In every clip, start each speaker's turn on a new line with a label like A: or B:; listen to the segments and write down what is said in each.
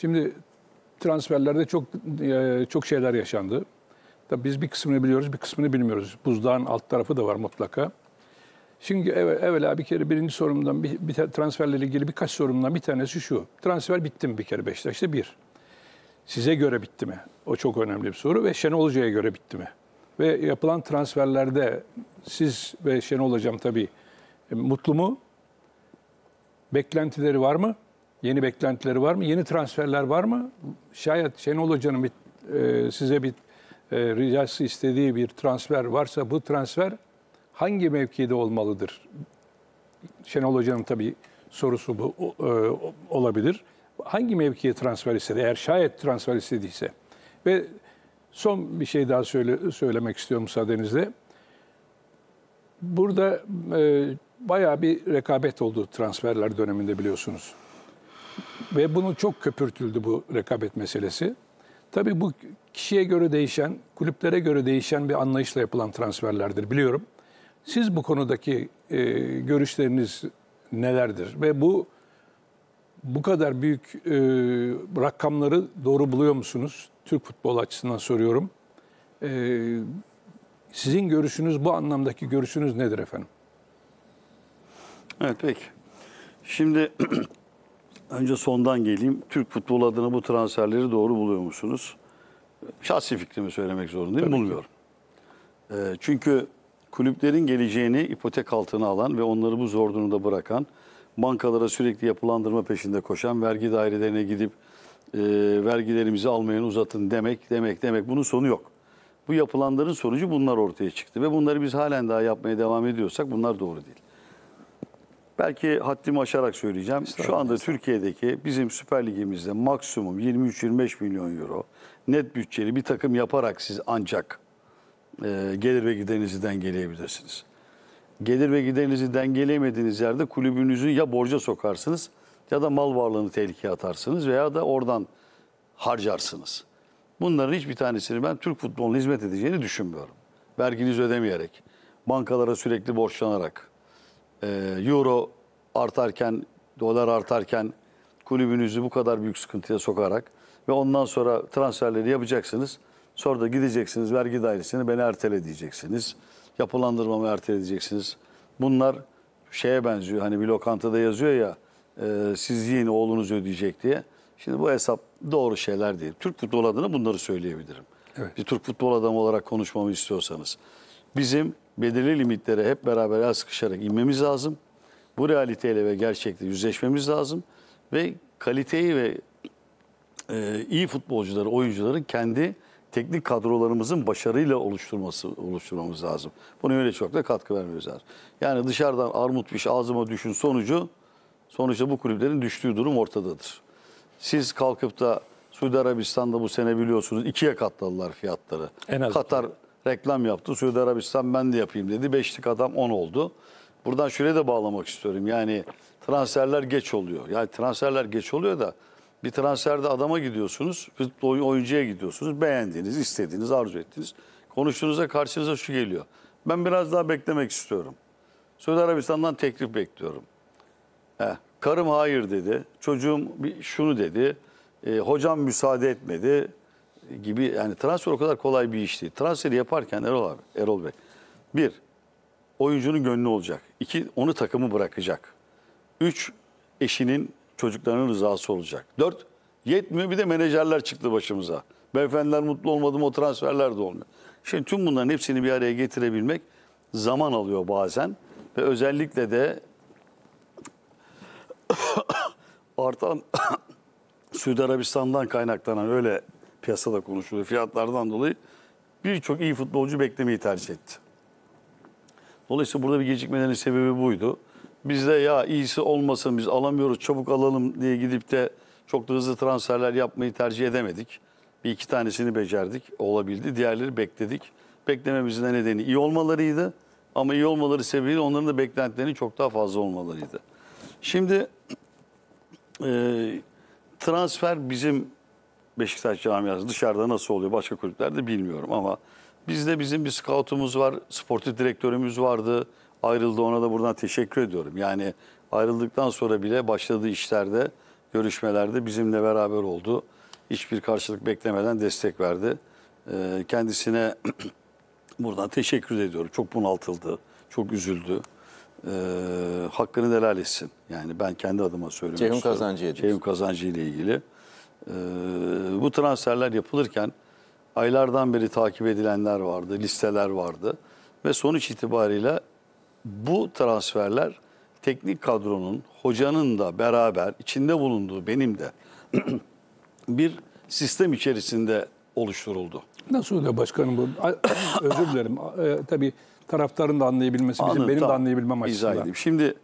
A: Şimdi transferlerde çok e, çok şeyler yaşandı. Tabii biz bir kısmını biliyoruz, bir kısmını bilmiyoruz. Buzdağın alt tarafı da var mutlaka. Şimdi ev, evvela bir kere birinci sorumdan, bir, bir transferle ilgili birkaç sorumdan bir tanesi şu. Transfer bitti mi bir kere Beşiktaş'ta? Bir. Size göre bitti mi? O çok önemli bir soru. Ve Şenol Hoca'ya göre bitti mi? Ve yapılan transferlerde siz ve Şenol Hocam tabii e, mutlu mu? Beklentileri var mı? Yeni beklentileri var mı? Yeni transferler var mı? Şayet Şenol Hoca'nın bir, e, size bir e, ricası istediği bir transfer varsa bu transfer hangi mevkide olmalıdır? Şenol Hoca'nın tabii sorusu bu e, olabilir. Hangi mevkiye transfer istedi? Eğer şayet transfer istediyse. Ve son bir şey daha söyle, söylemek istiyorum müsaadenizle. Burada e, bayağı bir rekabet oldu transferler döneminde biliyorsunuz. Ve bunu çok köpürtüldü bu rekabet meselesi. Tabii bu kişiye göre değişen, kulüplere göre değişen bir anlayışla yapılan transferlerdir biliyorum. Siz bu konudaki e, görüşleriniz nelerdir? Ve bu bu kadar büyük e, rakamları doğru buluyor musunuz? Türk futbol açısından soruyorum. E, sizin görüşünüz, bu anlamdaki görüşünüz nedir efendim?
B: Evet, peki. Şimdi Önce sondan geleyim. Türk futbolu adına bu transferleri doğru buluyor musunuz? Şahsi fikrimi söylemek zorundayım. Tabii Bulmuyorum. Ee, çünkü kulüplerin geleceğini ipotek altına alan ve onları bu zor durumda bırakan, bankalara sürekli yapılandırma peşinde koşan, vergi dairelerine gidip e, vergilerimizi almayın uzatın demek, demek, demek. Bunun sonu yok. Bu yapılanların sonucu bunlar ortaya çıktı. Ve bunları biz halen daha yapmaya devam ediyorsak bunlar doğru değil. Belki haddimi aşarak söyleyeceğim. Şu anda Türkiye'deki bizim Süper Ligimizde maksimum 23-25 milyon euro net bütçeli bir takım yaparak siz ancak e, gelir ve giderinizi dengeleyebilirsiniz. Gelir ve giderinizi dengeleyemediğiniz yerde kulübünüzü ya borca sokarsınız ya da mal varlığını tehlikeye atarsınız veya da oradan harcarsınız. Bunların hiçbir tanesini ben Türk futboluna hizmet edeceğini düşünmüyorum. Verginizi ödemeyerek, bankalara sürekli borçlanarak, e, euro artarken, dolar artarken kulübünüzü bu kadar büyük sıkıntıya sokarak ve ondan sonra transferleri yapacaksınız. Sonra da gideceksiniz vergi dairesine beni ertele diyeceksiniz. Yapılandırmamı erteleyeceksiniz. Bunlar şeye benziyor hani bir lokantada yazıyor ya e, siz yiyin oğlunuz ödeyecek diye. Şimdi bu hesap doğru şeyler değil. Türk futbol adına bunları söyleyebilirim. Evet. Bir Türk futbol adamı olarak konuşmamı istiyorsanız. Bizim belirli limitlere hep beraber el sıkışarak inmemiz lazım. Bu realiteyle ve gerçekle yüzleşmemiz lazım. Ve kaliteyi ve e, iyi futbolcuları, oyuncuları kendi teknik kadrolarımızın başarıyla oluşturması oluşturmamız lazım. Bunu öyle çok da katkı vermemiz lazım. Yani dışarıdan armut piş ağzıma düşün sonucu, sonuçta bu kulüplerin düştüğü durum ortadadır. Siz kalkıp da Suudi Arabistan'da bu sene biliyorsunuz ikiye katladılar fiyatları. En az Katar reklam yaptı. Suudi Arabistan ben de yapayım dedi. Beşlik adam 10 oldu. Buradan şuraya da bağlamak istiyorum. Yani transferler geç oluyor. Yani transferler geç oluyor da bir transferde adama gidiyorsunuz, oyuncuya gidiyorsunuz. Beğendiğiniz, istediğiniz, arzu ettiğiniz. Konuştuğunuzda karşınıza şu geliyor. Ben biraz daha beklemek istiyorum. Suudi Arabistan'dan teklif bekliyorum. Heh, karım hayır dedi. Çocuğum şunu dedi. E, hocam müsaade etmedi gibi yani transfer o kadar kolay bir iş değil. Transferi yaparken Erol abi, Erol Bey. Bir, oyuncunun gönlü olacak. İki, onu takımı bırakacak. Üç, eşinin çocuklarının rızası olacak. Dört, yetmiyor bir de menajerler çıktı başımıza. Beyefendiler mutlu olmadı mı o transferler de olmuyor. Şimdi tüm bunların hepsini bir araya getirebilmek zaman alıyor bazen. Ve özellikle de artan Suudi Arabistan'dan kaynaklanan öyle piyasada konuşuluyor. Fiyatlardan dolayı birçok iyi futbolcu beklemeyi tercih etti. Dolayısıyla burada bir gecikmelerin sebebi buydu. Biz de ya iyisi olmasın biz alamıyoruz çabuk alalım diye gidip de çok da hızlı transferler yapmayı tercih edemedik. Bir iki tanesini becerdik olabildi. Diğerleri bekledik. Beklememizin de nedeni iyi olmalarıydı. Ama iyi olmaları sebebiyle onların da beklentilerinin çok daha fazla olmalarıydı. Şimdi e, transfer bizim Beşiktaş camiası dışarıda nasıl oluyor başka kulüplerde bilmiyorum ama bizde bizim bir scoutumuz var, sportif direktörümüz vardı. Ayrıldı ona da buradan teşekkür ediyorum. Yani ayrıldıktan sonra bile başladığı işlerde, görüşmelerde bizimle beraber oldu. Hiçbir karşılık beklemeden destek verdi. Ee, kendisine buradan teşekkür ediyorum. Çok bunaltıldı, çok üzüldü e, hakkını helal etsin. Yani ben kendi adıma söylüyorum. Ceyhun Kazancı Ceyhun Kazancı ile ilgili. Ee, bu transferler yapılırken aylardan beri takip edilenler vardı, listeler vardı. Ve sonuç itibariyle bu transferler teknik kadronun, hocanın da beraber içinde bulunduğu benim de bir sistem içerisinde oluşturuldu.
A: Nasıl oluyor başkanım bu? Özür dilerim. E, tabii taraftarın da anlayabilmesi, bizim, Anladım, benim tamam. de anlayabilmem açısından. İzah edeyim.
B: Şimdi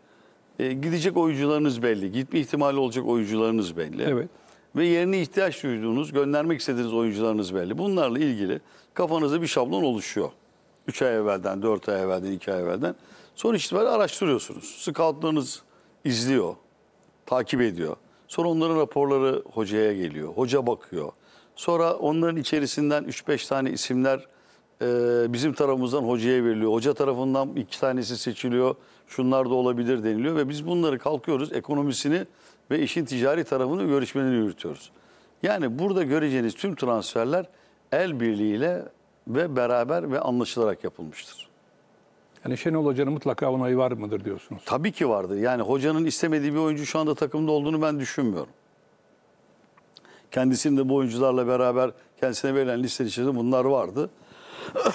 B: e, gidecek oyuncularınız belli. Gitme ihtimali olacak oyuncularınız belli. Evet ve yerine ihtiyaç duyduğunuz, göndermek istediğiniz oyuncularınız belli. Bunlarla ilgili kafanızda bir şablon oluşuyor. 3 ay evvelden, 4 ay evvelden, 2 ay evvelden. Sonuç itibariyle araştırıyorsunuz. Scoutlarınız izliyor, takip ediyor. Sonra onların raporları hocaya geliyor, hoca bakıyor. Sonra onların içerisinden 3-5 tane isimler e, bizim tarafımızdan hocaya veriliyor. Hoca tarafından iki tanesi seçiliyor. Şunlar da olabilir deniliyor ve biz bunları kalkıyoruz ekonomisini ve işin ticari tarafını görüşmelerini yürütüyoruz. Yani burada göreceğiniz tüm transferler el birliğiyle ve beraber ve anlaşılarak yapılmıştır. Yani Şenol Hoca'nın mutlaka onayı var mıdır diyorsunuz? Tabii ki vardı. Yani hocanın istemediği bir oyuncu şu anda takımda olduğunu ben düşünmüyorum. Kendisinin de bu oyuncularla beraber kendisine verilen liste içerisinde bunlar vardı.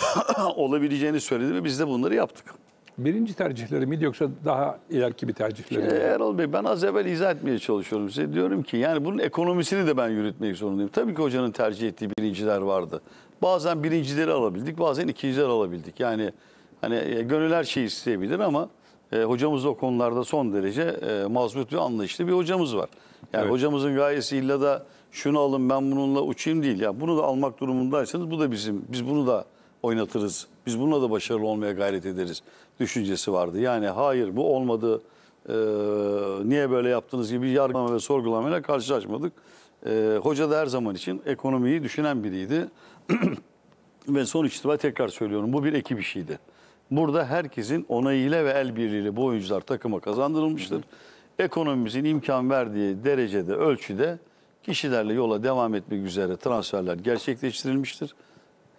B: Olabileceğini söyledi ve biz de bunları yaptık
A: birinci tercihleri miydi yoksa daha ileriki bir tercihleri Şimdi mi? Şey, Erol
B: Bey ben az evvel izah etmeye çalışıyorum size. Diyorum ki yani bunun ekonomisini de ben yürütmek zorundayım. Tabii ki hocanın tercih ettiği birinciler vardı. Bazen birincileri alabildik bazen ikincileri alabildik. Yani hani e, gönül her şeyi isteyebilir ama e, hocamız o konularda son derece e, mazbut ve anlayışlı bir hocamız var. Yani evet. hocamızın gayesi illa da şunu alın ben bununla uçayım değil. Ya yani bunu da almak durumundaysanız bu da bizim biz bunu da oynatırız. Biz bununla da başarılı olmaya gayret ederiz düşüncesi vardı. Yani hayır bu olmadı. Ee, niye böyle yaptınız gibi yargılama ve sorgulamayla karşılaşmadık. Ee, hoca da her zaman için ekonomiyi düşünen biriydi. ve son itibariyle tekrar söylüyorum bu bir ekip işiydi. Burada herkesin onayıyla ve el birliğiyle bu oyuncular takıma kazandırılmıştır. Ekonomimizin imkan verdiği derecede, ölçüde kişilerle yola devam etmek üzere transferler gerçekleştirilmiştir.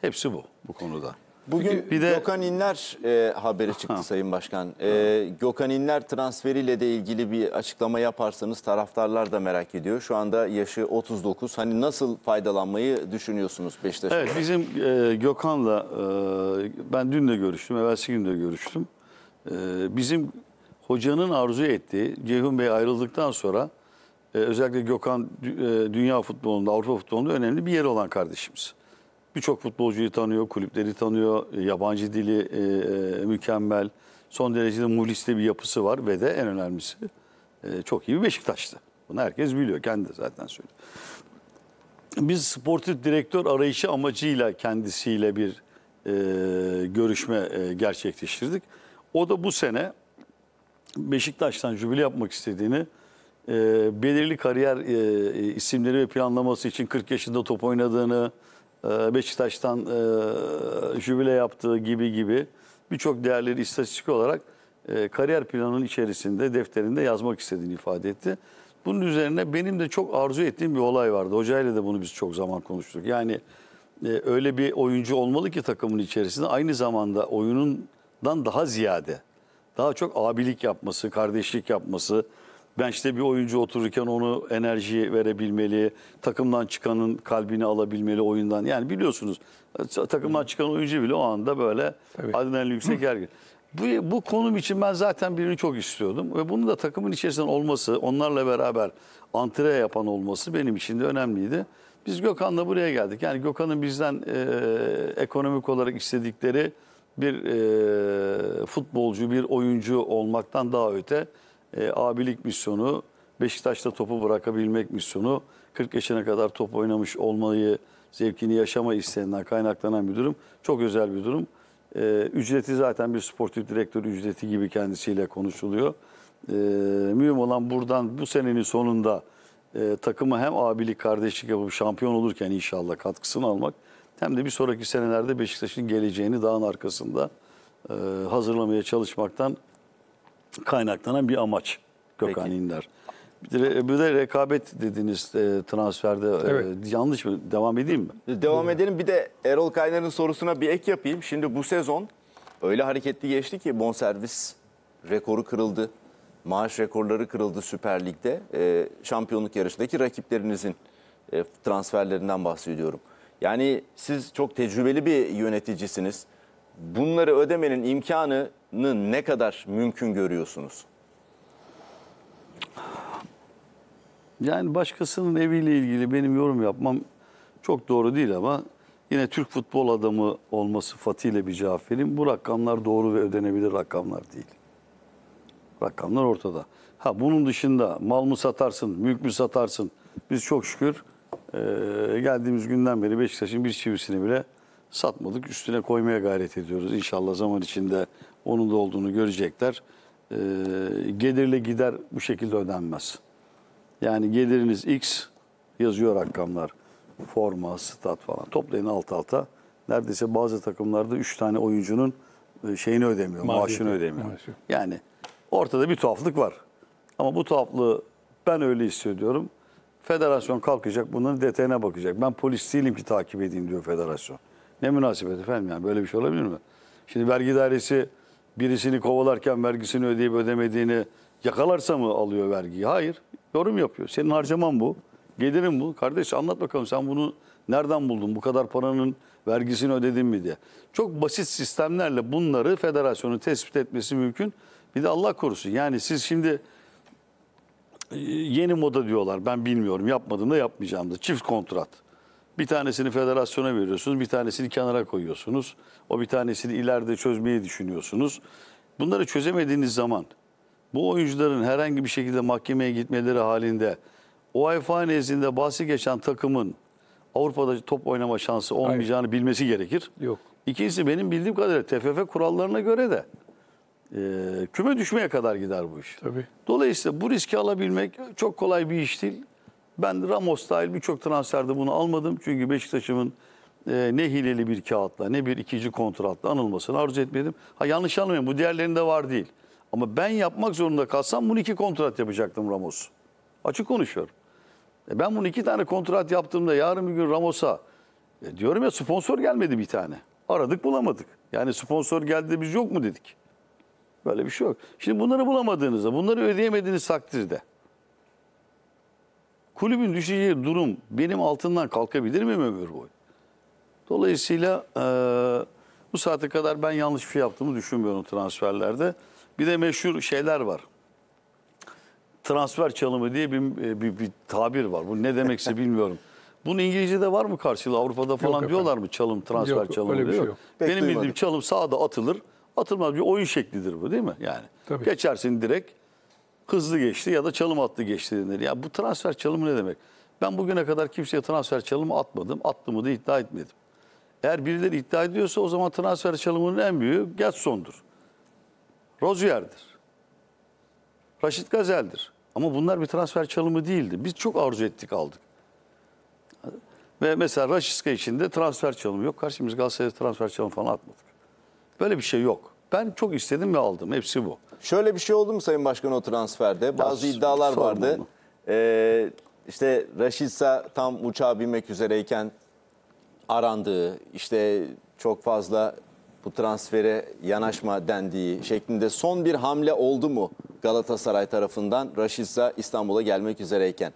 B: Hepsi bu bu konuda.
C: Bugün bir de... Gökhan İnler e, haberi çıktı Sayın Başkan. E, Gökhan İnler transferiyle de ilgili bir açıklama yaparsanız taraftarlar da merak ediyor. Şu anda yaşı 39. Hani nasıl faydalanmayı düşünüyorsunuz Beşiktaş'ta? Evet
B: bizim e, Gökhan'la e, ben dün de görüştüm, evvelsi gün de görüştüm. E, bizim hocanın arzu ettiği, Ceyhun Bey ayrıldıktan sonra e, özellikle Gökhan e, dünya futbolunda, Avrupa futbolunda önemli bir yer olan kardeşimiz. Birçok futbolcuyu tanıyor, kulüpleri tanıyor, yabancı dili e, e mükemmel. Son derecede muhlisli bir yapısı var ve de en önemlisi e, çok iyi bir Beşiktaşlı. Bunu herkes biliyor, kendi de zaten söylüyor. Biz sportif direktör arayışı amacıyla kendisiyle bir e, görüşme e, gerçekleştirdik. O da bu sene Beşiktaş'tan jübile yapmak istediğini e, belirli kariyer e, e isimleri ve planlaması için 40 yaşında top oynadığını, ee, Beşiktaş'tan e, jübile yaptığı gibi gibi birçok değerleri istatistik olarak e, kariyer planının içerisinde, defterinde yazmak istediğini ifade etti. Bunun üzerine benim de çok arzu ettiğim bir olay vardı. Hocayla da bunu biz çok zaman konuştuk. Yani e, öyle bir oyuncu olmalı ki takımın içerisinde aynı zamanda oyunundan daha ziyade daha çok abilik yapması, kardeşlik yapması, ben işte bir oyuncu otururken onu enerji verebilmeli, takımdan çıkanın kalbini alabilmeli oyundan. Yani biliyorsunuz takımdan çıkan oyuncu bile o anda böyle Tabii. adrenalin yüksek gergin. Bu, bu konum için ben zaten birini çok istiyordum ve bunu da takımın içerisinde olması, onlarla beraber antre yapan olması benim için de önemliydi. Biz Gökhan'la buraya geldik. Yani Gökhan'ın bizden e, ekonomik olarak istedikleri bir e, futbolcu, bir oyuncu olmaktan daha öte e, abilik misyonu, Beşiktaş'ta topu bırakabilmek misyonu, 40 yaşına kadar top oynamış olmayı, zevkini yaşama isteğinden kaynaklanan bir durum. Çok özel bir durum. E, ücreti zaten bir sportif direktör ücreti gibi kendisiyle konuşuluyor. E, mühim olan buradan bu senenin sonunda e, takıma hem abilik kardeşlik yapıp şampiyon olurken inşallah katkısını almak hem de bir sonraki senelerde Beşiktaş'ın geleceğini dağın arkasında e, hazırlamaya çalışmaktan kaynaklanan bir amaç Gökhan Peki. İnder. Bir de rekabet dediniz e, transferde e,
C: evet. e, yanlış mı? Devam edeyim mi? E, devam evet. edelim. Bir de Erol Kaynar'ın sorusuna bir ek yapayım. Şimdi bu sezon öyle hareketli geçti ki bonservis rekoru kırıldı. Maaş rekorları kırıldı Süper Lig'de. E, şampiyonluk yarışındaki rakiplerinizin e, transferlerinden bahsediyorum. Yani siz çok tecrübeli bir yöneticisiniz bunları ödemenin imkanını ne kadar mümkün görüyorsunuz?
B: Yani başkasının eviyle ilgili benim yorum yapmam çok doğru değil ama yine Türk futbol adamı olması ile bir cevap vereyim. Bu rakamlar doğru ve ödenebilir rakamlar değil. Rakamlar ortada. Ha bunun dışında mal mı satarsın, mülk mü satarsın? Biz çok şükür e, geldiğimiz günden beri Beşiktaş'ın bir çivisini bile satmadık. Üstüne koymaya gayret ediyoruz. İnşallah zaman içinde onun da olduğunu görecekler. E, gelirle gider bu şekilde ödenmez. Yani geliriniz X yazıyor rakamlar. Forma, stat falan. Toplayın alt alta. Neredeyse bazı takımlarda 3 tane oyuncunun e, şeyini ödemiyor, Maliyeti. maaşını ödemiyor. Maaşı. Yani ortada bir tuhaflık var. Ama bu tuhaflığı ben öyle hissediyorum. Federasyon kalkacak bunların detayına bakacak. Ben polis değilim ki takip edeyim diyor federasyon. Ne münasebet efendim yani böyle bir şey olabilir mi? Şimdi vergi dairesi birisini kovalarken vergisini ödeyip ödemediğini yakalarsa mı alıyor vergiyi? Hayır. Yorum yapıyor. Senin harcaman bu. Gelirin bu. Kardeş anlat bakalım sen bunu nereden buldun? Bu kadar paranın vergisini ödedin mi diye. Çok basit sistemlerle bunları federasyonun tespit etmesi mümkün. Bir de Allah korusun. Yani siz şimdi e, yeni moda diyorlar. Ben bilmiyorum. Yapmadım da yapmayacağım da. Çift kontrat. Bir tanesini federasyona veriyorsunuz, bir tanesini kenara koyuyorsunuz. O bir tanesini ileride çözmeyi düşünüyorsunuz. Bunları çözemediğiniz zaman bu oyuncuların herhangi bir şekilde mahkemeye gitmeleri halinde UEFA nezdinde bahsi geçen takımın Avrupa'da top oynama şansı olmayacağını Hayır. bilmesi gerekir. Yok. İkincisi benim bildiğim kadarıyla TFF kurallarına göre de e, küme düşmeye kadar gider bu iş. Tabii. Dolayısıyla bu riski alabilmek çok kolay bir iş değil. Ben Ramos dahil birçok transferde bunu almadım. Çünkü Beşiktaş'ımın e, ne hileli bir kağıtla ne bir ikinci kontratla anılmasını arzu etmedim. Ha yanlış anlamayın bu diğerlerinde var değil. Ama ben yapmak zorunda kalsam bunu iki kontrat yapacaktım Ramos. Açık konuşuyorum. E ben bunu iki tane kontrat yaptığımda yarın bir gün Ramos'a e diyorum ya sponsor gelmedi bir tane. Aradık bulamadık. Yani sponsor geldi de biz yok mu dedik. Böyle bir şey yok. Şimdi bunları bulamadığınızda, bunları ödeyemediğiniz takdirde kulübün düşeceği durum benim altından kalkabilir mi ömür Boy? Dolayısıyla e, bu saate kadar ben yanlış bir şey yaptığımı düşünmüyorum transferlerde. Bir de meşhur şeyler var. Transfer çalımı diye bir, e, bir, bir tabir var. Bu ne demekse bilmiyorum. Bunun İngilizce'de var mı karşılığı? Avrupa'da falan yok diyorlar mı çalım, transfer yok, çalımı? Öyle bir şey yok. Benim bildiğim çalım sağda atılır, atılmaz bir oyun şeklidir bu değil mi? Yani Tabii. geçersin direkt hızlı geçti ya da çalım attı geçti denir. Ya bu transfer çalımı ne demek? Ben bugüne kadar kimseye transfer çalımı atmadım. Attığımı da iddia etmedim. Eğer birileri iddia ediyorsa o zaman transfer çalımının en büyüğü Getson'dur. Rozier'dir. Raşit Gazel'dir. Ama bunlar bir transfer çalımı değildi. Biz çok arzu ettik aldık. Ve mesela Raşiska için de transfer çalımı yok. Karşımız Galatasaray'a transfer çalımı falan atmadık.
C: Böyle bir şey yok. Ben çok istedim ve aldım. Hepsi bu. Şöyle bir şey oldu mu Sayın Başkan o transferde? Bazı Ya, iddialar vardı. onu. Ee, işte Raşitsa tam uçağa binmek üzereyken arandığı, işte çok fazla bu transfere yanaşma dendiği şeklinde son bir hamle oldu mu Galatasaray tarafından Raşitsa İstanbul'a gelmek üzereyken?